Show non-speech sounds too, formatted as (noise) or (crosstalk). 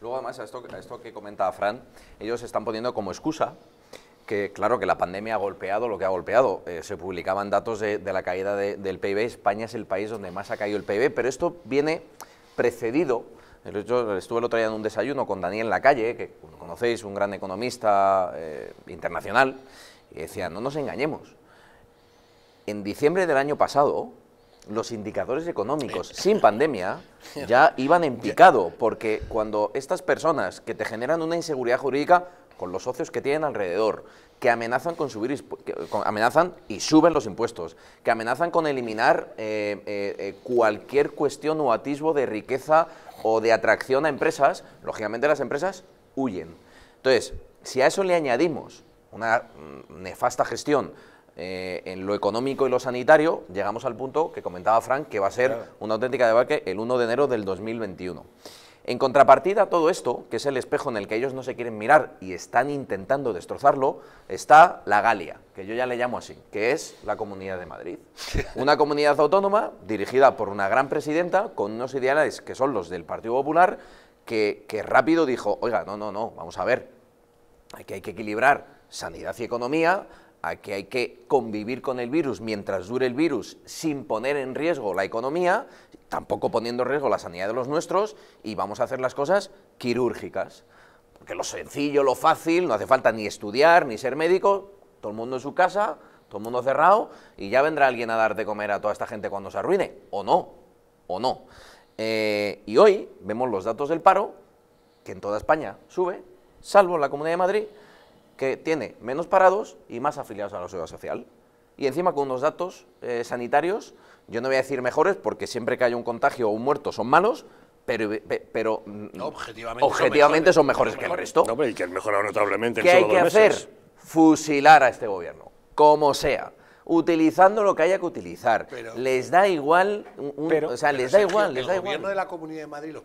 Luego, además, a esto, esto que comentaba Fran, ellos están poniendo como excusa que, claro, que la pandemia ha golpeado lo que ha golpeado. Eh, se publicaban datos de, la caída del PIB. España es el país donde más ha caído el PIB, pero esto viene precedido. Yo estuve el otro día en un desayuno con Daniel Lacalle, que conocéis, un gran economista eh, internacional, y decía, no nos engañemos. En diciembre del año pasado, los indicadores económicos eh. sin pandemia (laughs) ya iban en picado, porque cuando estas personas que te generan una inseguridad jurídica con los socios que tienen alrededor, que amenazan con subir, amenazan y suben los impuestos, que amenazan con eliminar eh, eh, cualquier cuestión o atisbo de riqueza o de atracción a empresas, lógicamente las empresas huyen. Entonces, si a eso le añadimos una mm, nefasta gestión eh, en lo económico y lo sanitario, llegamos al punto que comentaba Frank, que va a ser una auténtica debacle el 1 de enero del 2021. En contrapartida a todo esto, que es el espejo en el que ellos no se quieren mirar y están intentando destrozarlo, está la Galia, que yo ya le llamo así, que es la Comunidad de Madrid. (laughs) Una comunidad autónoma dirigida por una gran presidenta con unos ideales que son los del Partido Popular, que, que rápido dijo, oiga, no, no, no, vamos a ver, aquí hay que equilibrar sanidad y economía, a que hay que convivir con el virus mientras dure el virus sin poner en riesgo la economía, tampoco poniendo en riesgo la sanidad de los nuestros y vamos a hacer las cosas quirúrgicas. Porque lo sencillo, lo fácil, no hace falta ni estudiar, ni ser médico, todo el mundo en su casa, todo el mundo cerrado y ya vendrá alguien a dar de comer a toda esta gente cuando se arruine, o no, o no. Eh, y hoy vemos los datos del paro, que en toda España sube, salvo en la Comunidad de Madrid, que tiene menos parados y más afiliados a la seguridad social. Y encima con unos datos eh, sanitarios, yo no voy a decir mejores, porque siempre que hay un contagio o un muerto son malos, pero, pero mm, objetivamente, son mejores, que el resto. y que han mejorado notablemente en solo hay que hacer? Fusilar a este gobierno, como sea utilizando lo que haya que utilizar. les da igual, o sea, les da igual, les da igual. gobierno de la Comunidad de Madrid, los